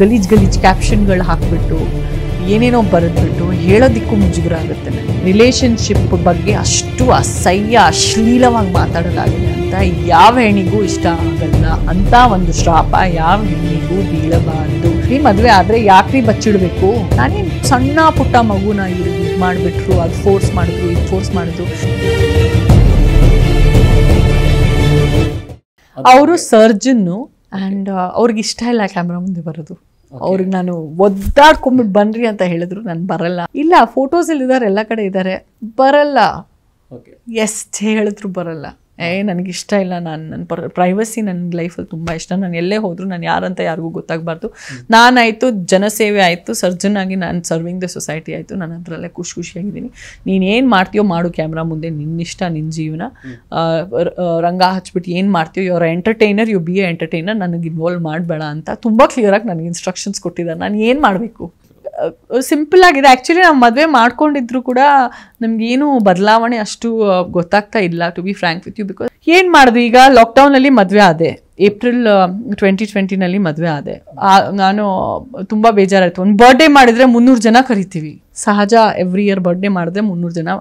ಗಲೀಜ್ ಗಲೀಜ್ ಕ್ಯಾಪ್ಷನ್ಗಳು ಹಾಕ್ಬಿಟ್ಟು ಏನೇನೋ ಬರೆದ್ಬಿಟ್ಟು ಹೇಳೋದಿಕ್ಕೂ ಮುಜುಗರ ಆಗುತ್ತೆ ರಿಲೇಷನ್ಶಿಪ್ ಬಗ್ಗೆ ಅಷ್ಟು ಅಸಹ್ಯ ಅಶ್ಲೀಲವಾಗಿ ಮಾತಾಡೋದಾಗಿದೆ ಅಂತ ಯಾವ ಹೆಣ್ಣಿಗೂ ಇಷ್ಟ ಆಗಲ್ಲ ಅಂತ ಒಂದು ಶ್ರಾಪ ಯಾವ ಹೆಣ್ಣಿಗೂ ಬೀಳಬಾರದು ಈ ಮದುವೆ ಆದರೆ ಯಾಕ್ರಿ ಬಚ್ಚಿಡಬೇಕು ನಾನೇನು ಸಣ್ಣ ಪುಟ್ಟ ಮಗುನ ಇದು ಮಾಡಿಬಿಟ್ರು ಅದು ಫೋರ್ಸ್ ಮಾಡಿದ್ರು ಇದು ಫೋರ್ಸ್ ಮಾಡಿದ್ರು ಅವರು ಸರ್ಜನ್ನು ಆ್ಯಂಡ್ uh, ಅವ್ರಿಗೆ ಇಷ್ಟ ಇಲ್ಲ ಕ್ಯಾಮ್ರಾ ಮುಂದೆ ಬರೋದು ಅವ್ರಿಗೆ ನಾನು ಒದ್ದಾಡ್ಕೊಂಬಿಟ್ಟು ಬನ್ರಿ ಅಂತ ಹೇಳಿದ್ರು ನಾನು ಬರಲ್ಲ ಇಲ್ಲ ಫೋಟೋಸ್ ಇದ್ದಾರೆ ಎಲ್ಲ ಕಡೆ ಇದ್ದಾರೆ ಬರಲ್ಲ ಎಷ್ಟ್ ಹೇಳಿದ್ರು ಬರಲ್ಲ ಏ ಇಷ್ಟ ಇಲ್ಲ ನಾನು ನನ್ನ ಪ್ರೈವಸಿ ನನ್ನ ಲೈಫಲ್ಲಿ ತುಂಬ ಇಷ್ಟ ನಾನು ಎಲ್ಲೇ ಹೋದರೂ ನಾನು ಯಾರಂತ ಯಾರಿಗೂ ಗೊತ್ತಾಗಬಾರ್ದು ನಾನಾಯಿತು ಜನಸೇವೆ ಆಯಿತು ಸರ್ಜನ್ ಆಗಿ ನಾನು ಸರ್ವಿಂಗ್ ದ ಸೊಸೈಟಿ ಆಯಿತು ನಾನು ಅದರಲ್ಲೇ ಖುಷಿ ಖುಷಿಯಾಗಿದ್ದೀನಿ ನೀನೇನು ಮಾಡ್ತೀಯೋ ಮಾಡು ಕ್ಯಾಮ್ರಾ ಮುಂದೆ ನಿನ್ನಿಷ್ಟ ನಿನ್ನ ಜೀವನ ರಂಗ ಹಚ್ಬಿಟ್ಟು ಏನು ಮಾಡ್ತೀಯೋ your entertainer you be a entertainer ನನಗೆ ಇನ್ವಾಲ್ವ್ ಮಾಡಬೇಡ ಅಂತ ತುಂಬ ಕ್ಲಿಯರಾಗಿ ನನಗೆ ಇನ್ಸ್ಟ್ರಕ್ಷನ್ಸ್ ಕೊಟ್ಟಿದ್ದಾರೆ ನಾನು ಏನು ಮಾಡಬೇಕು ಸಿಂಪಲ್ ಆಗಿದೆ ಆ್ಯಕ್ಚುಲಿ ನಾವು ಮದುವೆ ಮಾಡ್ಕೊಂಡಿದ್ರು ಕೂಡ ನಮಗೇನು ಬದಲಾವಣೆ ಅಷ್ಟು ಗೊತ್ತಾಗ್ತಾ ಇಲ್ಲ to be frank with you because ಏನು ಮಾಡಿದ್ವಿ ಈಗ ಲಾಕ್ಡೌನಲ್ಲಿ ಮದುವೆ ಆದೆ ಏಪ್ರಿಲ್ ಟ್ವೆಂಟಿ ಟ್ವೆಂಟಿನಲ್ಲಿ ಮದುವೆ ಆದೆ ನಾನು ತುಂಬ ಬೇಜಾರಾಯಿತು ಒಂದು ಬರ್ಡೇ ಮಾಡಿದರೆ ಮುನ್ನೂರು ಜನ ಕರಿತೀವಿ ಸಹಜ ಎವ್ರಿ ಇಯರ್ ಬರ್ಡೇ ಮಾಡಿದ್ರೆ ಮುನ್ನೂರು ಜನ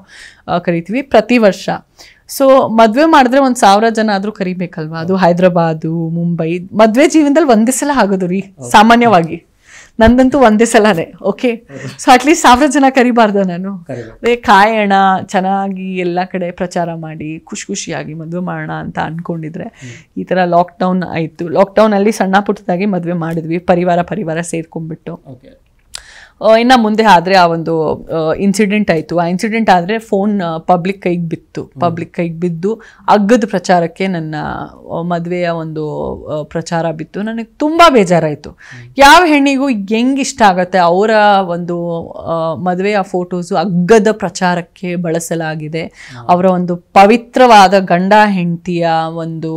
ಕರಿತೀವಿ ಪ್ರತಿ ವರ್ಷ ಸೊ ಮದುವೆ ಮಾಡಿದ್ರೆ ಒಂದು ಸಾವಿರ ಜನ ಆದರೂ ಕರಿಬೇಕಲ್ವಾ ಅದು ಹೈದ್ರಾಬಾದು ಮುಂಬೈ ಮದುವೆ ಜೀವನದಲ್ಲಿ ಒಂದೇ ಸಲ ಆಗೋದು ರೀ ಸಾಮಾನ್ಯವಾಗಿ ನಂದಂತೂ ಒಂದೇ ಸಲನೇ ಓಕೆ ಸೊ ಅಟ್ಲೀಸ್ಟ್ ಸಾವಿರ ಜನ ಕರಿಬಾರ್ದು ನಾನು ಅದೇ ಕಾಯೋಣ ಚೆನ್ನಾಗಿ ಎಲ್ಲ ಕಡೆ ಪ್ರಚಾರ ಮಾಡಿ ಖುಷಿ ಖುಷಿಯಾಗಿ ಮದುವೆ ಮಾಡೋಣ ಅಂತ ಅನ್ಕೊಂಡಿದ್ರೆ ಈ ಥರ ಲಾಕ್ಡೌನ್ ಆಯಿತು ಲಾಕ್ಡೌನಲ್ಲಿ ಸಣ್ಣ ಪುಟ್ಟದಾಗಿ ಮದುವೆ ಮಾಡಿದ್ವಿ ಪರಿವಾರ ಪರಿವಾರ ಸೇರ್ಕೊಂಡ್ಬಿಟ್ಟು ಇನ್ನು ಮುಂದೆ ಆದರೆ ಆ ಒಂದು ಇನ್ಸಿಡೆಂಟ್ ಆಯಿತು ಆ ಇನ್ಸಿಡೆಂಟ್ ಆದರೆ ಫೋನ್ ಪಬ್ಲಿಕ್ ಕೈಗೆ ಬಿತ್ತು ಪಬ್ಲಿಕ್ ಕೈಗೆ ಬಿದ್ದು ಅಗ್ಗದ ಪ್ರಚಾರಕ್ಕೆ ನನ್ನ ಮದುವೆಯ ಒಂದು ಪ್ರಚಾರ ಬಿತ್ತು ನನಗೆ ತುಂಬ ಬೇಜಾರಾಯಿತು ಯಾವ ಹೆಣ್ಣಿಗೂ ಹೆಂಗೆ ಇಷ್ಟ ಆಗುತ್ತೆ ಅವರ ಒಂದು ಮದುವೆಯ ಫೋಟೋಸು ಅಗ್ಗದ ಪ್ರಚಾರಕ್ಕೆ ಬಳಸಲಾಗಿದೆ ಅವರ ಒಂದು ಪವಿತ್ರವಾದ ಗಂಡ ಹೆಂಡತಿಯ ಒಂದು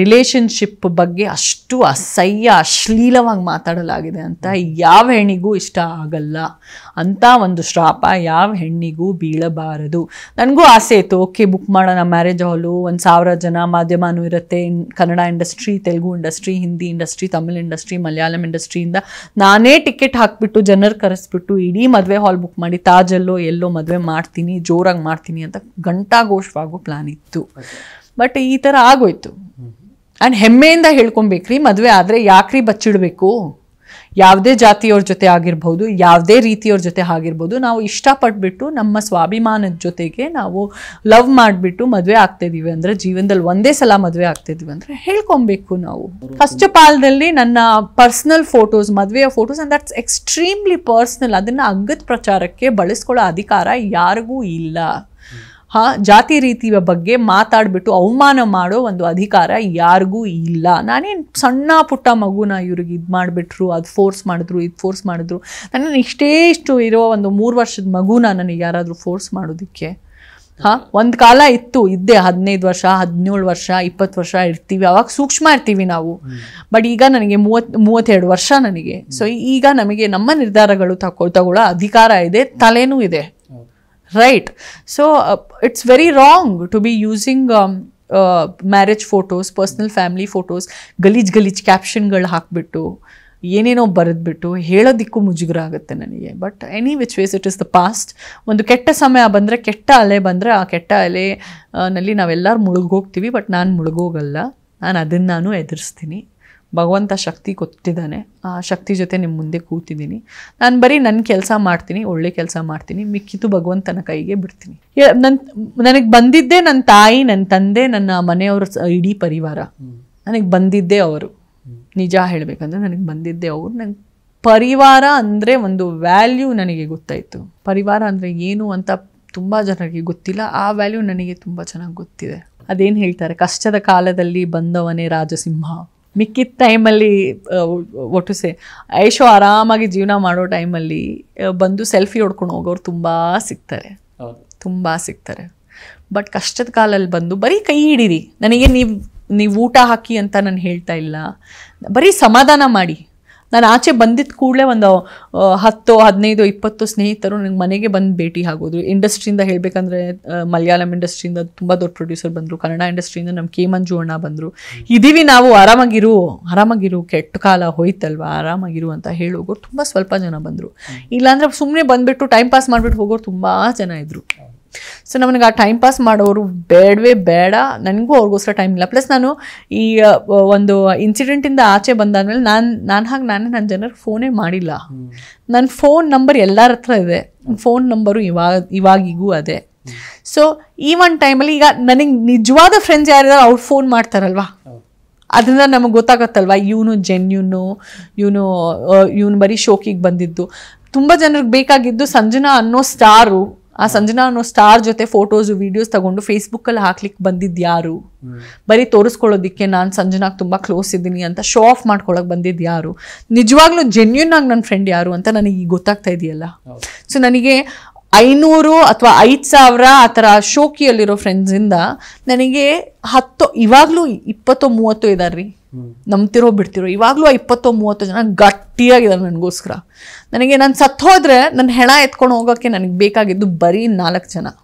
ರಿಲೇಶನ್ಶಿಪ್ ಬಗ್ಗೆ ಅಷ್ಟು ಅಸಹ್ಯ ಅಶ್ಲೀಲವಾಗಿ ಮಾತಾಡಲಾಗಿದೆ ಅಂತ ಯಾವ ಹೆಣ್ಣಿಗೂ ಇಷ್ಟ ಇಷ್ಟ ಆಗಲ್ಲ ಅಂತ ಒಂದು ಶ್ರಾಪ ಯಾವ ಹೆಣ್ಣಿಗೂ ಬೀಳಬಾರದು ನನಗೂ ಆಸೆ ಇತ್ತು ಓಕೆ ಬುಕ್ ಮಾಡೋಣ ಮ್ಯಾರೇಜ್ ಹಾಲು ಒಂದು ಸಾವಿರ ಜನ ಮಾಧ್ಯಮನೂ ಇರುತ್ತೆ Kannada industry Telugu industry Hindi industry Tamil industry Malayalam ಇಂಡಸ್ಟ್ರಿಯಿಂದ ನಾನೇ ಟಿಕೆಟ್ ಹಾಕ್ಬಿಟ್ಟು ಜನರ ಕರೆಸ್ಬಿಟ್ಟು ಇಡೀ ಮದುವೆ ಹಾಲ್ ಬುಕ್ ಮಾಡಿ ತಾಜಲ್ಲೋ ಎಲ್ಲೋ ಮದುವೆ ಮಾಡ್ತೀನಿ ಜೋರಾಗಿ ಮಾಡ್ತೀನಿ ಅಂತ ಘಂಟಾಘೋಷವಾಗೋ ಪ್ಲಾನ್ ಇತ್ತು ಬಟ್ ಈ ಥರ ಆಗೋಯ್ತು ಆ್ಯಂಡ್ ಹೆಮ್ಮೆಯಿಂದ ಹೇಳ್ಕೊಬೇಕ್ರಿ ಮದುವೆ ಆದರೆ ಯಾಕ್ರಿ ಬಚ್ಚಿಡಬೇಕು ಯಾವುದೇ ಜಾತಿಯವ್ರ ಜೊತೆ ಆಗಿರ್ಬೋದು ಯಾವುದೇ ರೀತಿಯವ್ರ ಜೊತೆ ಆಗಿರ್ಬೋದು ನಾವು ಇಷ್ಟಪಟ್ಬಿಟ್ಟು ನಮ್ಮ ಸ್ವಾಭಿಮಾನದ ಜೊತೆಗೆ ನಾವು ಲವ್ ಮಾಡಿಬಿಟ್ಟು ಮದುವೆ ಆಗ್ತಾಯಿದ್ದೀವಿ ಅಂದರೆ ಜೀವನದಲ್ಲಿ ಒಂದೇ ಸಲ ಮದುವೆ ಆಗ್ತಾಯಿದ್ದೀವಿ ಅಂದರೆ ಹೇಳ್ಕೊಬೇಕು ನಾವು ಫಸ್ಟ್ ಪಾಲದಲ್ಲಿ ನನ್ನ ಪರ್ಸ್ನಲ್ ಫೋಟೋಸ್ ಮದುವೆಯ photos and that's extremely personal ಅದನ್ನು ಅಗ್ಗದ ಪ್ರಚಾರಕ್ಕೆ ಬಳಸ್ಕೊಳ್ಳೋ ಅಧಿಕಾರ ಯಾರಿಗೂ ಇಲ್ಲ ಹಾ ಜಾತಿ ರೀತಿಯ ಬಗ್ಗೆ ಮಾತಾಡಿಬಿಟ್ಟು ಅವಮಾನ ಮಾಡೋ ಒಂದು ಅಧಿಕಾರ ಯಾರಿಗೂ ಇಲ್ಲ ನಾನೇನು ಸಣ್ಣ ಪುಟ್ಟ ಮಗುನ ಇವ್ರಿಗೆ ಇದು ಮಾಡಿಬಿಟ್ರು ಅದು ಫೋರ್ಸ್ ಮಾಡಿದ್ರು ಇದು ಫೋರ್ಸ್ ಮಾಡಿದ್ರು ನಾನು ಇಷ್ಟೇ ಇಷ್ಟು ಇರೋ ಒಂದು ಮೂರು ವರ್ಷದ ಮಗುನ ನನಗೆ ಯಾರಾದರೂ ಫೋರ್ಸ್ ಮಾಡೋದಕ್ಕೆ ಹಾಂ ಒಂದು ಕಾಲ ಇತ್ತು ಇದ್ದೆ ಹದಿನೈದು ವರ್ಷ ಹದಿನೇಳು ವರ್ಷ ಇಪ್ಪತ್ತು ವರ್ಷ ಇರ್ತೀವಿ ಅವಾಗ ಸೂಕ್ಷ್ಮ ಇರ್ತೀವಿ ನಾವು ಬಟ್ ಈಗ ನನಗೆ ಮೂವತ್ ಮೂವತ್ತೆರಡು ವರ್ಷ ನನಗೆ ಸೊ ಈಗ ನಮಗೆ ನಮ್ಮ ನಿರ್ಧಾರಗಳು ತಗೊ ತಗೊಳ್ಳೋ ಅಧಿಕಾರ ಇದೆ ತಲೆನೂ ಇದೆ right so it's very wrong to be using marriage photos personal family photos ಗಲೀಜ್ ಗಲೀಜ್ ಕ್ಯಾಪ್ಷನ್ಗಳು ಹಾಕಿಬಿಟ್ಟು ಏನೇನೋ ಬರೆದ್ಬಿಟ್ಟು ಹೇಳೋದಿಕ್ಕೂ ಮುಜುಗರ ಆಗುತ್ತೆ ನನಗೆ but any which ways it is the past ಒಂದು ಕೆಟ್ಟ ಸಮಯ ಬಂದರೆ ಕೆಟ್ಟ ಅಲೆ ಬಂದರೆ ಆ ಕೆಟ್ಟ ಅಲೆ ನಲ್ಲಿ ನಾವೆಲ್ಲರೂ ಮುಳುಗೋಗ್ತೀವಿ ಬಟ್ ನಾನು ಮುಳುಗೋಗಲ್ಲ ನಾನು ಅದನ್ನು ನಾನು ಎದುರಿಸ್ತೀನಿ ಭಗವಂತ ಶಕ್ತಿ ಕೊಟ್ಟಿದ್ದಾನೆ ಆ ಶಕ್ತಿ ಜೊತೆ ನಿಮ್ಮ ಮುಂದೆ ಕೂತಿದ್ದೀನಿ ನಾನು ಬರೀ ನನ್ನ ಕೆಲಸ ಮಾಡ್ತೀನಿ ಒಳ್ಳೆ ಕೆಲಸ ಮಾಡ್ತೀನಿ ಮಿಕ್ಕಿತು ಭಗವಂತನ ಕೈಗೆ ಬಿಡ್ತೀನಿ ನನ್ನ ನನಗೆ ಬಂದಿದ್ದೇ ನನ್ನ ತಾಯಿ ನನ್ನ ತಂದೆ ನನ್ನ ಮನೆಯವರ ಇಡೀ ಪರಿವಾರ ನನಗೆ ಬಂದಿದ್ದೇ ಅವರು ನಿಜ ಹೇಳಬೇಕಂದ್ರೆ ನನಗೆ ಬಂದಿದ್ದೇ ಅವರು ನನಗೆ ಪರಿವಾರ ಅಂದರೆ ಒಂದು ವ್ಯಾಲ್ಯೂ ನನಗೆ ಗೊತ್ತಾಯಿತು ಪರಿವಾರ ಅಂದರೆ ಏನು ಅಂತ ತುಂಬ ಜನರಿಗೆ ಗೊತ್ತಿಲ್ಲ ಆ ವ್ಯಾಲ್ಯೂ ನನಗೆ ತುಂಬ ಚೆನ್ನಾಗಿ ಗೊತ್ತಿದೆ ಅದೇನು ಹೇಳ್ತಾರೆ ಕಷ್ಟದ ಕಾಲದಲ್ಲಿ ಬಂದವನೇ ರಾಜಸಿಂಹ ಮಿಕ್ಕಿದ ಟೈಮಲ್ಲಿ ಒಟ್ಟು ಸೆ ಐಶೋ ಆರಾಮಾಗಿ ಜೀವನ ಮಾಡೋ ಟೈಮಲ್ಲಿ ಬಂದು ಸೆಲ್ಫಿ ಹೊಡ್ಕೊಂಡು ಹೋಗೋರು ತುಂಬ ಸಿಗ್ತಾರೆ ತುಂಬ ಸಿಗ್ತಾರೆ ಬಟ್ ಕಷ್ಟದ ಕಾಲಲ್ಲಿ ಬಂದು ಬರೀ ಕೈ ಹಿಡೀರಿ ನನಗೆ ನೀವು ನೀವು ಊಟ ಹಾಕಿ ಅಂತ ನಾನು ಹೇಳ್ತಾ ಇಲ್ಲ ಬರೀ ಸಮಾಧಾನ ಮಾಡಿ ನಾನು ಆಚೆ ಬಂದಿದ್ದ ಕೂಡಲೇ ಒಂದು ಹತ್ತು ಹದಿನೈದು ಇಪ್ಪತ್ತು ಸ್ನೇಹಿತರು ನನಗೆ ಮನೆಗೆ ಬಂದು ಭೇಟಿ ಆಗೋದು ಇಂಡಸ್ಟ್ರಿಯಿಂದ ಹೇಳಬೇಕಂದ್ರೆ ಮಲಯಾಳಂ ಇಂಡಸ್ಟ್ರಿಯಿಂದ ತುಂಬ ದೊಡ್ಡ ಪ್ರೊಡ್ಯೂಸರ್ ಬಂದರು ಕನ್ನಡ ಇಂಡಸ್ಟ್ರಿಯಿಂದ ನಮ್ಮ ಕೆ ಮಂಜು ಅಣ್ಣ ಬಂದರು ಇದೀವಿ ನಾವು ಆರಾಮಾಗಿರು ಆರಾಮಾಗಿರು ಕೆಟ್ಟ ಕಾಲ ಹೋಯ್ತಲ್ವಾ ಆರಾಮಾಗಿರು ಅಂತ ಹೇಳೋಗೋರು ತುಂಬ ಸ್ವಲ್ಪ ಜನ ಬಂದರು ಇಲ್ಲಾಂದ್ರೆ ಸುಮ್ಮನೆ ಬಂದುಬಿಟ್ಟು ಟೈಮ್ ಪಾಸ್ ಮಾಡಿಬಿಟ್ಟು ಹೋಗೋರು ತುಂಬ ಜನ ಇದ್ದರು ಸೊ ನಮಗೆ ಆ ಟೈಮ್ ಪಾಸ್ ಮಾಡೋರು ಬೇಡವೇ ಬೇಡ ನನಗೂ ಅವ್ರಿಗೋಸ್ಕರ ಟೈಮ್ ಇಲ್ಲ ಪ್ಲಸ್ ನಾನು ಈ ಒಂದು ಇನ್ಸಿಡೆಂಟಿಂದ ಆಚೆ ಬಂದಾದ್ಮೇಲೆ ನಾನು ನಾನು ಹಾಗೆ ನಾನೇ ನನ್ನ ಜನರಿಗೆ ಫೋನೇ ಮಾಡಿಲ್ಲ ನನ್ನ ಫೋನ್ ನಂಬರ್ ಎಲ್ಲರ ಹತ್ರ ಇದೆ ಫೋನ್ ನಂಬರು ಇವಾಗ ಇವಾಗಿಗೂ ಅದೇ ಸೊ ಈ ಒಂದು ಟೈಮಲ್ಲಿ ಈಗ ನನಗೆ ನಿಜವಾದ ಫ್ರೆಂಡ್ಸ್ ಯಾರಿದ್ದಾರೆ ಅವ್ರು ಫೋನ್ ಮಾಡ್ತಾರಲ್ವಾ ಅದರಿಂದ ನಮಗೆ ಗೊತ್ತಾಗತ್ತಲ್ವ ಇವನು ಜೆನ್ಯೂನು ಇವನು ಇವನು ಬರೀ ಶೋಕಿಗೆ ಬಂದಿದ್ದು ತುಂಬ ಜನರಿಗೆ ಬೇಕಾಗಿದ್ದು ಸಂಜನಾ ಅನ್ನೋ ಸ್ಟಾರು ಆ ಸಂಜನಾ ಅನ್ನೋ ಸ್ಟಾರ್ ಜೊತೆ ಫೋಟೋಸ್ ವಿಡಿಯೋಸ್ ತಗೊಂಡು ಫೇಸ್ಬುಕ್ ಅಲ್ಲಿ ಹಾಕ್ಲಿಕ್ಕೆ ಬಂದಿದ್ ಯಾರು ಬರೀ ತೋರಿಸ್ಕೊಳ್ಳೋದಿಕ್ಕೆ ನಾನು ಸಂಜನಾಗ್ ತುಂಬಾ ಕ್ಲೋಸ್ ಇದ್ದೀನಿ ಅಂತ ಶೋ ಆಫ್ ಮಾಡ್ಕೊಳಕ್ ಬಂದಿದ್ ಯಾರು ನಿಜವಾಗ್ಲೂ ಜೆನ್ಯೂನ್ ಆಗಿ ನನ್ನ ಫ್ರೆಂಡ್ ಯಾರು ಅಂತ ನನಗೆ ಈಗ ಗೊತ್ತಾಗ್ತಾ ಇದೆಯಲ್ಲ ಸೊ ನನಗೆ ಐನೂರು ಅಥವಾ ಐದು ಸಾವಿರ ಆ ಥರ ಶೋಕಿಯಲ್ಲಿರೋ ಫ್ರೆಂಡ್ಸಿಂದ ನನಗೆ ಹತ್ತು ಇವಾಗಲೂ ಇಪ್ಪತ್ತೋ ಮೂವತ್ತು ರೀ ನಂಬ್ತಿರೋ ಬಿಡ್ತಿರೋ ಇವಾಗಲೂ ಆ ಇಪ್ಪತ್ತೋ ಮೂವತ್ತು ಜನ ಗಟ್ಟಿಯಾಗಿದ್ದಾರೆ ನನಗೋಸ್ಕರ ನನಗೆ ನಾನು ಹೋದರೆ ನನ್ನ ಹೆಣ ಎತ್ಕೊಂಡು ಹೋಗೋಕ್ಕೆ ನನಗೆ ಬೇಕಾಗಿದ್ದು ಬರೀ ನಾಲ್ಕು ಜನ